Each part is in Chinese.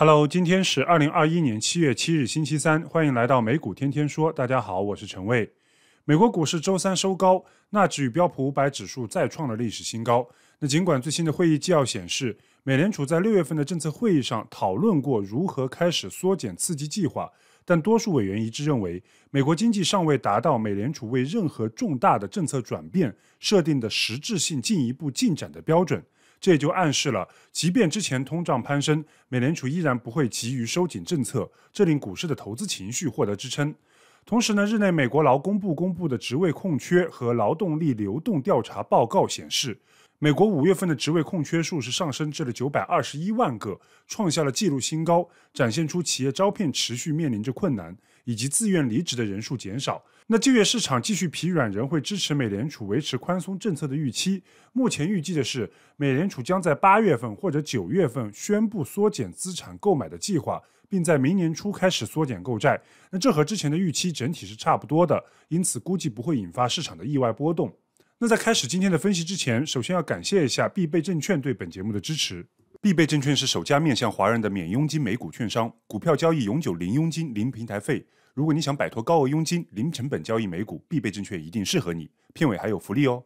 Hello，今天是二零二一年七月七日，星期三，欢迎来到美股天天说。大家好，我是陈卫。美国股市周三收高，纳指与标普五百指数再创了历史新高。那尽管最新的会议纪要显示，美联储在六月份的政策会议上讨论过如何开始缩减刺激计划，但多数委员一致认为，美国经济尚未达到美联储为任何重大的政策转变设定的实质性进一步进展的标准。这也就暗示了，即便之前通胀攀升，美联储依然不会急于收紧政策，这令股市的投资情绪获得支撑。同时呢，日内美国劳工部公布的职位空缺和劳动力流动调查报告显示，美国五月份的职位空缺数是上升至了九百二十一万个，创下了纪录新高，展现出企业招聘持续面临着困难。以及自愿离职的人数减少，那就业市场继续疲软，仍会支持美联储维持宽松政策的预期。目前预计的是，美联储将在八月份或者九月份宣布缩减资产购买的计划，并在明年初开始缩减购债。那这和之前的预期整体是差不多的，因此估计不会引发市场的意外波动。那在开始今天的分析之前，首先要感谢一下必备证券对本节目的支持。必备证券是首家面向华人的免佣金美股券商，股票交易永久零佣金、零平台费。如果你想摆脱高额佣金、零成本交易美股，必备证券一定适合你。片尾还有福利哦。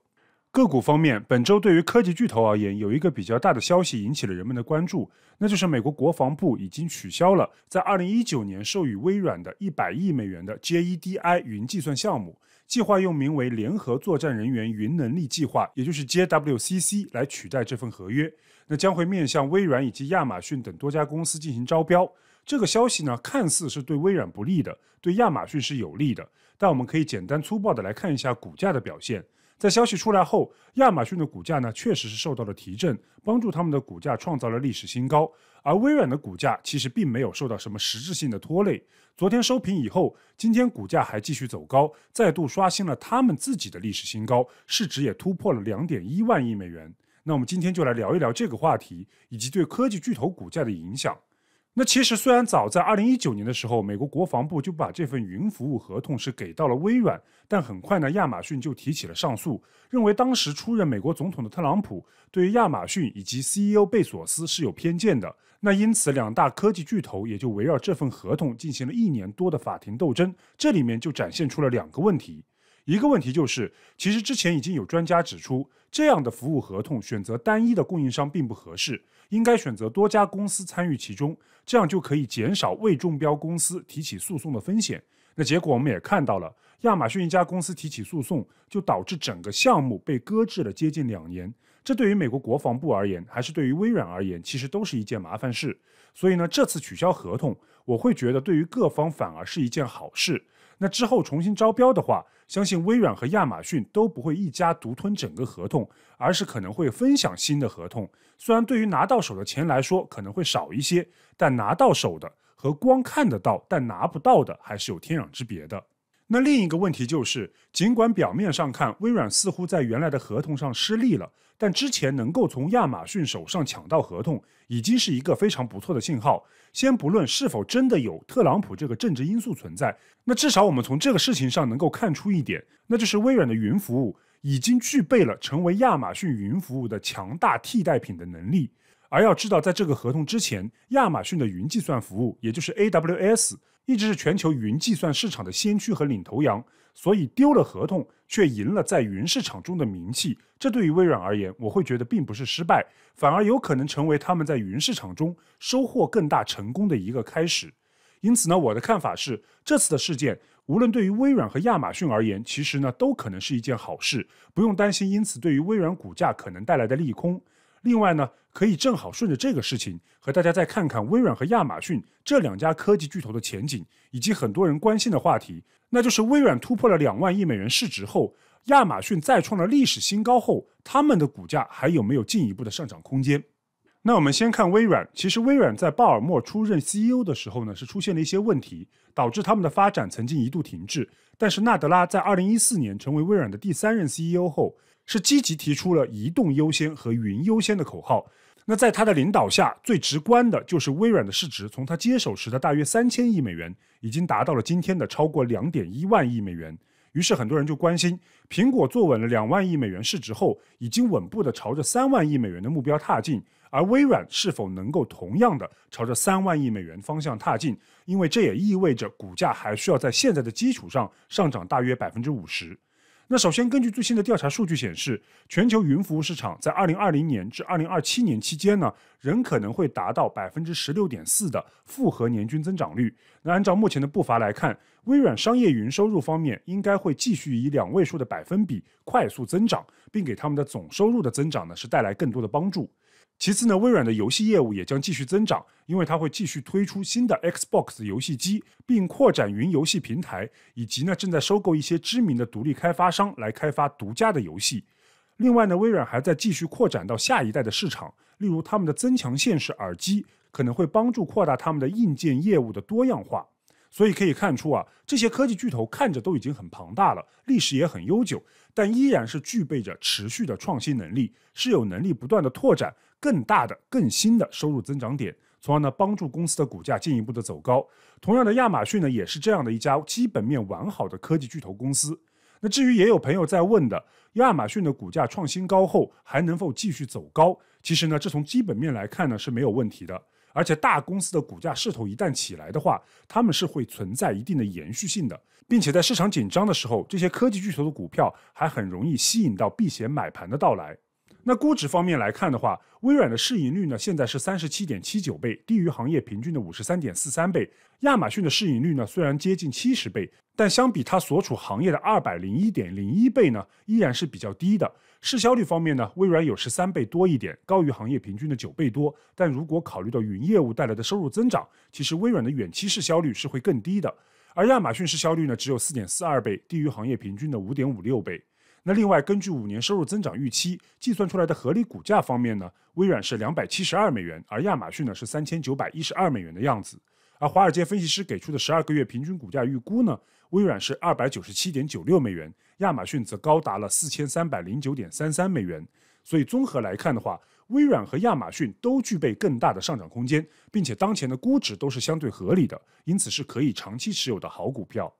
个股方面，本周对于科技巨头而言，有一个比较大的消息引起了人们的关注，那就是美国国防部已经取消了在2019年授予微软的一百亿美元的 JEDI 云计算项目，计划用名为联合作战人员云能力计划，也就是 JWCC 来取代这份合约。那将会面向微软以及亚马逊等多家公司进行招标。这个消息呢，看似是对微软不利的，对亚马逊是有利的。但我们可以简单粗暴的来看一下股价的表现。在消息出来后，亚马逊的股价呢，确实是受到了提振，帮助他们的股价创造了历史新高。而微软的股价其实并没有受到什么实质性的拖累。昨天收评以后，今天股价还继续走高，再度刷新了他们自己的历史新高，市值也突破了两点一万亿美元。那我们今天就来聊一聊这个话题，以及对科技巨头股价的影响。那其实虽然早在二零一九年的时候，美国国防部就把这份云服务合同是给到了微软，但很快呢，亚马逊就提起了上诉，认为当时出任美国总统的特朗普对于亚马逊以及 CEO 贝索斯是有偏见的。那因此，两大科技巨头也就围绕这份合同进行了一年多的法庭斗争。这里面就展现出了两个问题，一个问题就是，其实之前已经有专家指出。这样的服务合同选择单一的供应商并不合适，应该选择多家公司参与其中，这样就可以减少未中标公司提起诉讼的风险。那结果我们也看到了，亚马逊一家公司提起诉讼，就导致整个项目被搁置了接近两年。这对于美国国防部而言，还是对于微软而言，其实都是一件麻烦事。所以呢，这次取消合同，我会觉得对于各方反而是一件好事。那之后重新招标的话，相信微软和亚马逊都不会一家独吞整个合同，而是可能会分享新的合同。虽然对于拿到手的钱来说可能会少一些，但拿到手的和光看得到但拿不到的还是有天壤之别的。那另一个问题就是，尽管表面上看微软似乎在原来的合同上失利了，但之前能够从亚马逊手上抢到合同，已经是一个非常不错的信号。先不论是否真的有特朗普这个政治因素存在，那至少我们从这个事情上能够看出一点，那就是微软的云服务已经具备了成为亚马逊云服务的强大替代品的能力。而要知道，在这个合同之前，亚马逊的云计算服务，也就是 AWS。一直是全球云计算市场的先驱和领头羊，所以丢了合同却赢了在云市场中的名气。这对于微软而言，我会觉得并不是失败，反而有可能成为他们在云市场中收获更大成功的一个开始。因此呢，我的看法是，这次的事件无论对于微软和亚马逊而言，其实呢都可能是一件好事，不用担心。因此，对于微软股价可能带来的利空。另外呢，可以正好顺着这个事情，和大家再看看微软和亚马逊这两家科技巨头的前景，以及很多人关心的话题，那就是微软突破了两万亿美元市值后，亚马逊再创了历史新高后，他们的股价还有没有进一步的上涨空间？那我们先看微软。其实微软在鲍尔默出任 CEO 的时候呢，是出现了一些问题，导致他们的发展曾经一度停滞。但是纳德拉在二零一四年成为微软的第三任 CEO 后。是积极提出了移动优先和云优先的口号。那在他的领导下，最直观的就是微软的市值，从他接手时的大约三千亿美元，已经达到了今天的超过两点一万亿美元。于是很多人就关心，苹果坐稳了两万亿美元市值后，已经稳步的朝着三万亿美元的目标踏进，而微软是否能够同样的朝着三万亿美元方向踏进？因为这也意味着股价还需要在现在的基础上上涨大约百分之五十。那首先，根据最新的调查数据显示，全球云服务市场在二零二零年至二零二七年期间呢，仍可能会达到百分之十六点四的复合年均增长率。那按照目前的步伐来看，微软商业云收入方面应该会继续以两位数的百分比快速增长，并给他们的总收入的增长呢，是带来更多的帮助。其次呢，微软的游戏业务也将继续增长，因为它会继续推出新的 Xbox 游戏机，并扩展云游戏平台，以及呢正在收购一些知名的独立开发商来开发独家的游戏。另外呢，微软还在继续扩展到下一代的市场，例如他们的增强现实耳机可能会帮助扩大他们的硬件业务的多样化。所以可以看出啊，这些科技巨头看着都已经很庞大了，历史也很悠久，但依然是具备着持续的创新能力，是有能力不断的拓展。更大的、更新的收入增长点，从而呢帮助公司的股价进一步的走高。同样的，亚马逊呢也是这样的一家基本面完好的科技巨头公司。那至于也有朋友在问的，亚马逊的股价创新高后还能否继续走高？其实呢，这从基本面来看呢是没有问题的。而且大公司的股价势头一旦起来的话，他们是会存在一定的延续性的，并且在市场紧张的时候，这些科技巨头的股票还很容易吸引到避险买盘的到来。那估值方面来看的话，微软的市盈率呢现在是三十七点七九倍，低于行业平均的五十三点四三倍。亚马逊的市盈率呢虽然接近七十倍，但相比它所处行业的二百零一点零一倍呢，依然是比较低的。市销率方面呢，微软有十三倍多一点，高于行业平均的九倍多。但如果考虑到云业务带来的收入增长，其实微软的远期市销率是会更低的。而亚马逊市销率呢只有四点四二倍，低于行业平均的五点五六倍。那另外，根据五年收入增长预期计算出来的合理股价方面呢，微软是两百七十二美元，而亚马逊呢是三千九百一十二美元的样子。而华尔街分析师给出的十二个月平均股价预估呢，微软是二百九十七点九六美元，亚马逊则高达了四千三百零九点三三美元。所以综合来看的话，微软和亚马逊都具备更大的上涨空间，并且当前的估值都是相对合理的，因此是可以长期持有的好股票。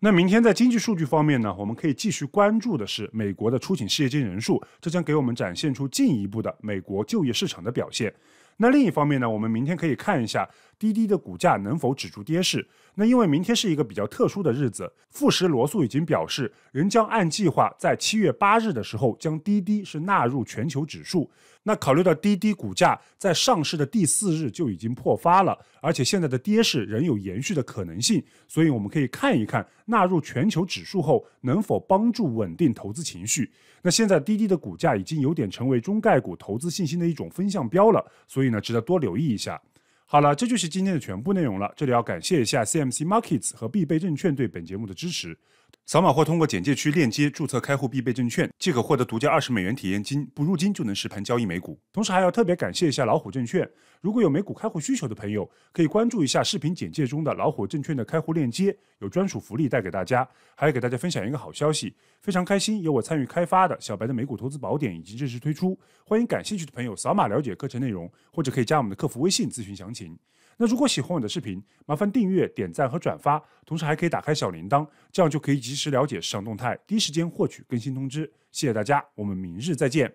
那明天在经济数据方面呢，我们可以继续关注的是美国的出勤失业金人数，这将给我们展现出进一步的美国就业市场的表现。那另一方面呢，我们明天可以看一下。滴滴的股价能否止住跌势？那因为明天是一个比较特殊的日子，富时罗素已经表示仍将按计划在七月八日的时候将滴滴是纳入全球指数。那考虑到滴滴股价在上市的第四日就已经破发了，而且现在的跌势仍有延续的可能性，所以我们可以看一看纳入全球指数后能否帮助稳定投资情绪。那现在滴滴的股价已经有点成为中概股投资信心的一种风向标了，所以呢，值得多留意一下。好了，这就是今天的全部内容了。这里要感谢一下 CMC Markets 和必备证券对本节目的支持。扫码或通过简介区链接注册开户必备证券，即可获得独家二十美元体验金，不入金就能实盘交易美股。同时还要特别感谢一下老虎证券，如果有美股开户需求的朋友，可以关注一下视频简介中的老虎证券的开户链接，有专属福利带给大家。还要给大家分享一个好消息，非常开心，有我参与开发的小白的美股投资宝典已经正式推出，欢迎感兴趣的朋友扫码了解课程内容，或者可以加我们的客服微信咨询详情。那如果喜欢我的视频，麻烦订阅、点赞和转发，同时还可以打开小铃铛，这样就可以。及时了解市场动态，第一时间获取更新通知。谢谢大家，我们明日再见。